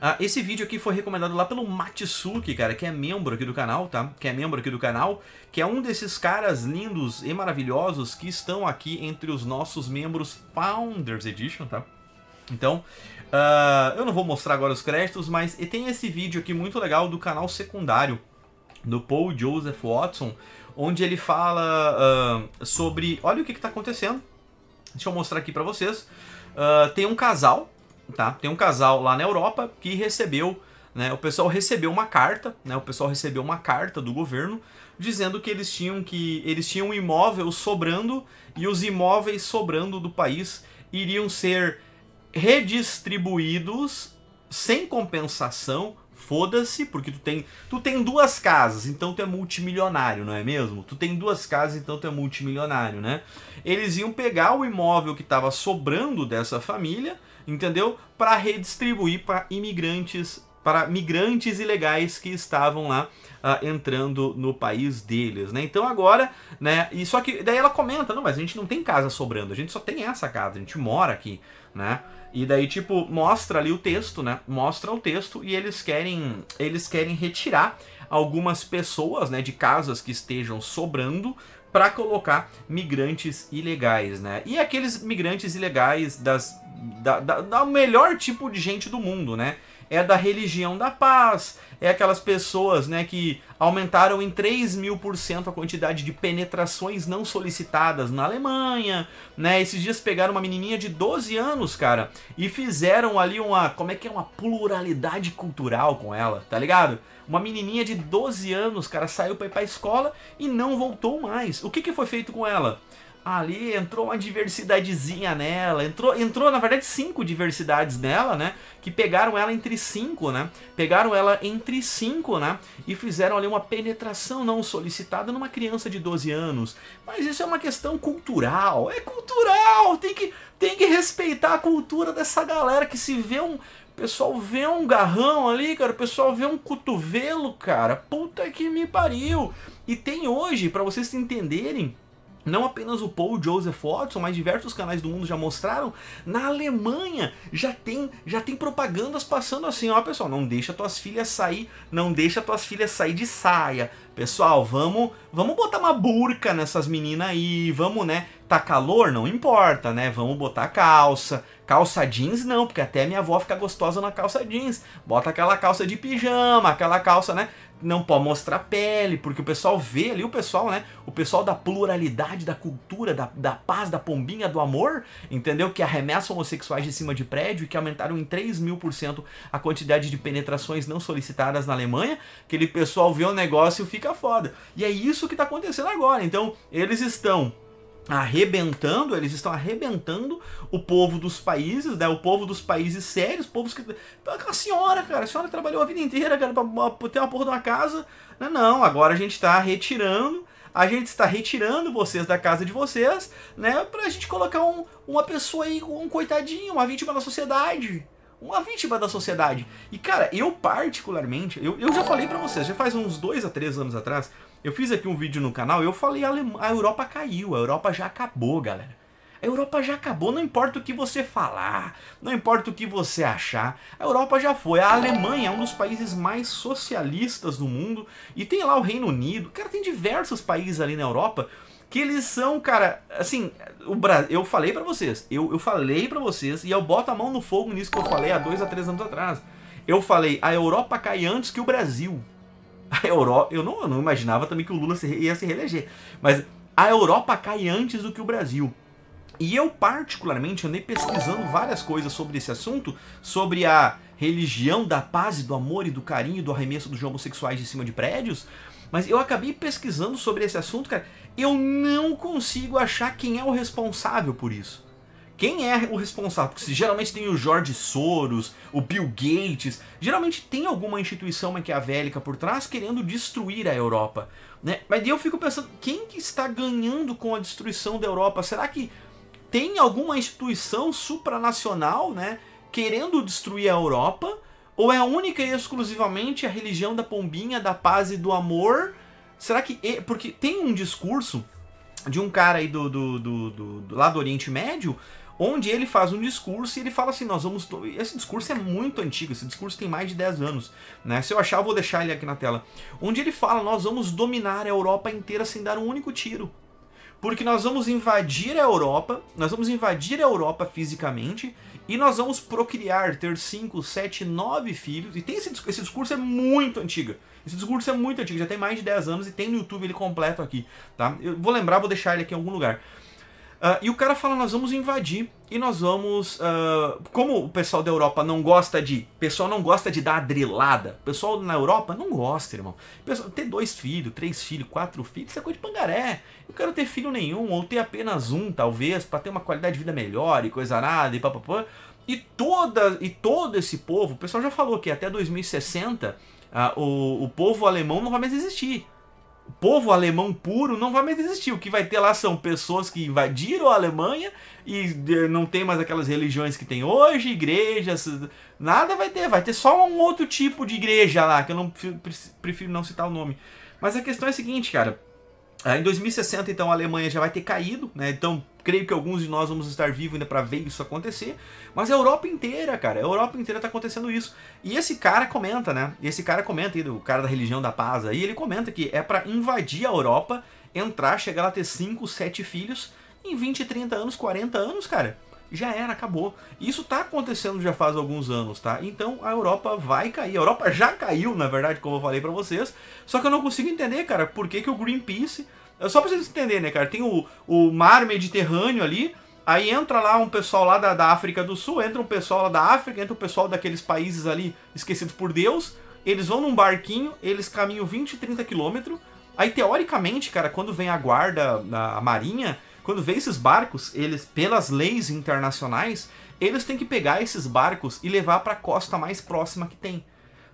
Ah, esse vídeo aqui foi recomendado lá pelo Matsuki, cara, que é membro aqui do canal, tá? Que é membro aqui do canal, que é um desses caras lindos e maravilhosos que estão aqui entre os nossos membros Founders Edition, tá? Então, uh, eu não vou mostrar agora os créditos, mas tem esse vídeo aqui muito legal do canal secundário do Paul Joseph Watson, onde ele fala uh, sobre... Olha o que está acontecendo. Deixa eu mostrar aqui para vocês. Uh, tem um casal tá? Tem um casal lá na Europa que recebeu, né? O pessoal recebeu uma carta, né? O pessoal recebeu uma carta do governo dizendo que eles tinham que eles tinham um imóvel sobrando e os imóveis sobrando do país iriam ser redistribuídos sem compensação. Foda-se, porque tu tem, tu tem duas casas, então tu é multimilionário, não é mesmo? Tu tem duas casas, então tu é multimilionário, né? Eles iam pegar o imóvel que estava sobrando dessa família entendeu? Para redistribuir para imigrantes, para migrantes ilegais que estavam lá Uh, entrando no país deles, né? Então agora, né? E só que daí ela comenta, não, mas a gente não tem casa sobrando, a gente só tem essa casa, a gente mora aqui, né? E daí tipo mostra ali o texto, né? Mostra o texto e eles querem eles querem retirar algumas pessoas, né, de casas que estejam sobrando, para colocar migrantes ilegais, né? E aqueles migrantes ilegais das da, da, da melhor tipo de gente do mundo, né? é da religião da paz, é aquelas pessoas né, que aumentaram em 3 mil por cento a quantidade de penetrações não solicitadas na Alemanha, né? Esses dias pegaram uma menininha de 12 anos, cara, e fizeram ali uma, como é que é, uma pluralidade cultural com ela, tá ligado? Uma menininha de 12 anos, cara, saiu para ir pra escola e não voltou mais. O que, que foi feito com ela? ali entrou uma diversidadezinha nela, entrou, entrou na verdade cinco diversidades nela, né? Que pegaram ela entre cinco, né? Pegaram ela entre cinco, né? E fizeram ali uma penetração não solicitada numa criança de 12 anos. Mas isso é uma questão cultural, é cultural, tem que, tem que respeitar a cultura dessa galera que se vê um, o pessoal vê um garrão ali, cara. O pessoal vê um cotovelo, cara. Puta que me pariu. E tem hoje, para vocês entenderem, não apenas o Paul Joseph Watson, mas diversos canais do mundo já mostraram, na Alemanha já tem já tem propagandas passando assim, ó pessoal, não deixa tuas filhas sair, não deixa tuas filhas sair de saia. Pessoal, vamos, vamos botar uma burca nessas meninas aí, vamos, né? Tá calor? Não importa, né? Vamos botar calça. Calça jeans não, porque até minha avó fica gostosa na calça jeans. Bota aquela calça de pijama, aquela calça, né? Não pode mostrar pele, porque o pessoal vê ali, o pessoal, né? O pessoal da pluralidade, da cultura, da, da paz, da pombinha, do amor, entendeu? Que arremessa homossexuais de cima de prédio e que aumentaram em 3 mil por cento a quantidade de penetrações não solicitadas na Alemanha. Aquele pessoal vê o negócio e fica foda. E é isso que tá acontecendo agora. Então, eles estão arrebentando, eles estão arrebentando o povo dos países, né? O povo dos países sérios, povos que. a senhora, cara, a senhora trabalhou a vida inteira, cara, pra, ter uma porra de uma casa. Não, não, agora a gente está retirando. A gente está retirando vocês da casa de vocês, né? Pra gente colocar um, uma pessoa aí, um coitadinho, uma vítima da sociedade. Uma vítima da sociedade. E, cara, eu particularmente, eu, eu já falei para vocês, já faz uns dois a três anos atrás, eu fiz aqui um vídeo no canal e eu falei a, a Europa caiu, a Europa já acabou, galera. A Europa já acabou, não importa o que você falar, não importa o que você achar, a Europa já foi. A Alemanha é um dos países mais socialistas do mundo e tem lá o Reino Unido. Cara, tem diversos países ali na Europa que eles são, cara, assim, o Brasil. eu falei para vocês, eu, eu falei para vocês e eu boto a mão no fogo nisso que eu falei há dois a três anos atrás. Eu falei, a Europa cai antes que o Brasil a Europa. Eu não, eu não imaginava também que o Lula se, ia se reeleger. Mas a Europa cai antes do que o Brasil. E eu, particularmente, andei pesquisando várias coisas sobre esse assunto, sobre a religião da paz e do amor e do carinho, do arremesso dos homossexuais de cima de prédios. Mas eu acabei pesquisando sobre esse assunto, cara. Eu não consigo achar quem é o responsável por isso quem é o responsável? Porque geralmente tem o George Soros, o Bill Gates, geralmente tem alguma instituição maquiavélica por trás querendo destruir a Europa. Né? Mas daí eu fico pensando, quem que está ganhando com a destruição da Europa? Será que tem alguma instituição supranacional né, querendo destruir a Europa? Ou é única e exclusivamente a religião da pombinha, da paz e do amor? Será que. Porque tem um discurso de um cara aí do, do, do, do, do lá do Oriente Médio onde ele faz um discurso e ele fala assim, nós vamos... Esse discurso é muito antigo, esse discurso tem mais de 10 anos, né? Se eu achar, eu vou deixar ele aqui na tela. Onde ele fala, nós vamos dominar a Europa inteira sem dar um único tiro. Porque nós vamos invadir a Europa, nós vamos invadir a Europa fisicamente e nós vamos procriar, ter 5, 7, 9 filhos. E tem esse, esse discurso é muito antigo. Esse discurso é muito antigo, já tem mais de 10 anos e tem no YouTube ele completo aqui, tá? Eu vou lembrar, vou deixar ele aqui em algum lugar. Uh, e o cara fala: nós vamos invadir e nós vamos. Uh, como o pessoal da Europa não gosta de. pessoal não gosta de dar adrilada. pessoal na Europa não gosta, irmão. Pessoal, ter dois filhos, três filhos, quatro filhos, isso é coisa de pangaré. Eu quero ter filho nenhum, ou ter apenas um, talvez, para ter uma qualidade de vida melhor e coisa nada e papapá. E, toda, e todo esse povo, o pessoal já falou que até 2060 uh, ah, o, o povo alemão não vai mais existir povo alemão puro não vai mais existir. O que vai ter lá são pessoas que invadiram a Alemanha e não tem mais aquelas religiões que tem hoje, igrejas, nada vai ter. Vai ter só um outro tipo de igreja lá, que eu não prefiro não citar o nome. Mas a questão é a seguinte, cara. Ah, em 2060, então, a Alemanha já vai ter caído, né? Então, creio que alguns de nós vamos estar vivos ainda para ver isso acontecer. Mas a Europa inteira, cara, a Europa inteira tá acontecendo isso. E esse cara comenta, né? Esse cara comenta aí, o cara da religião da paz aí, ele comenta que é para invadir a Europa, entrar, chegar lá ter 5, 7 filhos em 20, 30 anos, 40 anos, cara já era, acabou. Isso tá acontecendo já faz alguns anos, tá? Então a Europa vai cair. A Europa já caiu, na verdade, como eu falei para vocês. Só que eu não consigo entender, cara, por que, que o Greenpeace. Só pra vocês entenderem, né, cara? Tem o, o mar Mediterrâneo ali. Aí entra lá um pessoal lá da, da África do Sul, entra um pessoal lá da África, entra um pessoal daqueles países ali esquecidos por Deus. Eles vão num barquinho, eles caminham 20, 30 quilômetros. Aí, teoricamente, cara, quando vem a guarda, a marinha, quando vê esses barcos, eles, pelas leis internacionais, eles têm que pegar esses barcos e levar para a costa mais próxima que tem.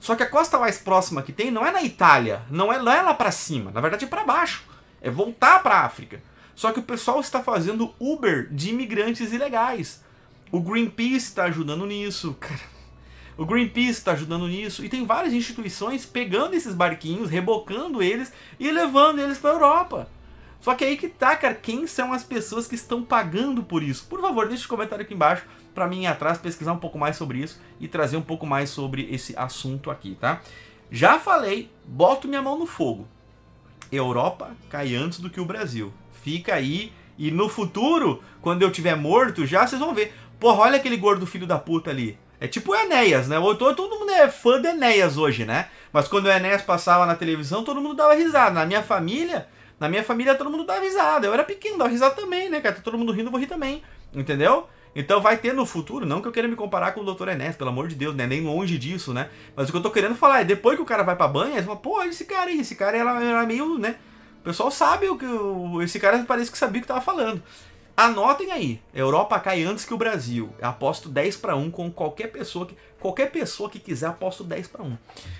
Só que a costa mais próxima que tem não é na Itália, não é, é lá para cima, na verdade é para baixo, é voltar para a África. Só que o pessoal está fazendo Uber de imigrantes ilegais. O Greenpeace está ajudando nisso, cara. O Greenpeace está ajudando nisso e tem várias instituições pegando esses barquinhos, rebocando eles e levando eles para a Europa. Só que aí que tá, cara, quem são as pessoas que estão pagando por isso? Por favor, deixe um comentário aqui embaixo para mim ir atrás, pesquisar um pouco mais sobre isso e trazer um pouco mais sobre esse assunto aqui, tá? Já falei, boto minha mão no fogo. Europa cai antes do que o Brasil. Fica aí e no futuro, quando eu tiver morto já, vocês vão ver. Porra, olha aquele gordo filho da puta ali. É tipo o Enéas, né? Todo mundo é fã do Enéas hoje, né? Mas quando o Enéas passava na televisão, todo mundo dava risada. Na minha família, na minha família todo mundo dá risada. Eu era pequeno, dá risada também, né, cara? Tá todo mundo rindo, eu vou rir também. Entendeu? Então vai ter no futuro, não que eu queira me comparar com o Dr. Enes, pelo amor de Deus, né? Nem longe disso, né? Mas o que eu tô querendo falar é, depois que o cara vai pra banha, você fala, pô, esse cara aí, esse cara era, era é meio, né? O pessoal sabe o que. O, esse cara parece que sabia o que tava falando. Anotem aí, Europa cai antes que o Brasil. Eu aposto 10 para 1 com qualquer pessoa que qualquer pessoa que quiser, aposto 10 para 1.